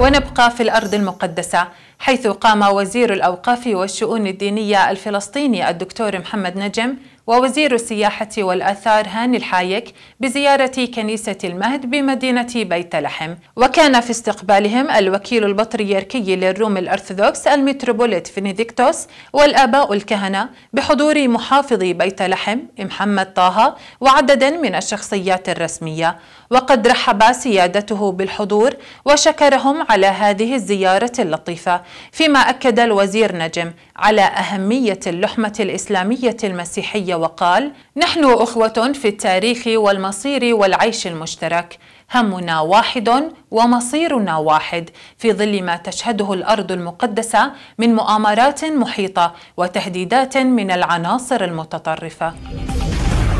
ونبقى في الأرض المقدسة حيث قام وزير الأوقاف والشؤون الدينية الفلسطيني الدكتور محمد نجم ووزير السياحة والآثار هاني الحايك بزيارة كنيسة المهد بمدينة بيت لحم وكان في استقبالهم الوكيل البطريركي للروم الأرثوذكس المتروبوليت فينيديكتوس والآباء الكهنة بحضور محافظ بيت لحم محمد طه وعدد من الشخصيات الرسمية وقد رحب سيادته بالحضور وشكرهم على هذه الزيارة اللطيفة فيما أكد الوزير نجم على أهمية اللحمة الإسلامية المسيحية وقال نحن أخوة في التاريخ والمصير والعيش المشترك همنا واحد ومصيرنا واحد في ظل ما تشهده الارض المقدسه من مؤامرات محيطه وتهديدات من العناصر المتطرفه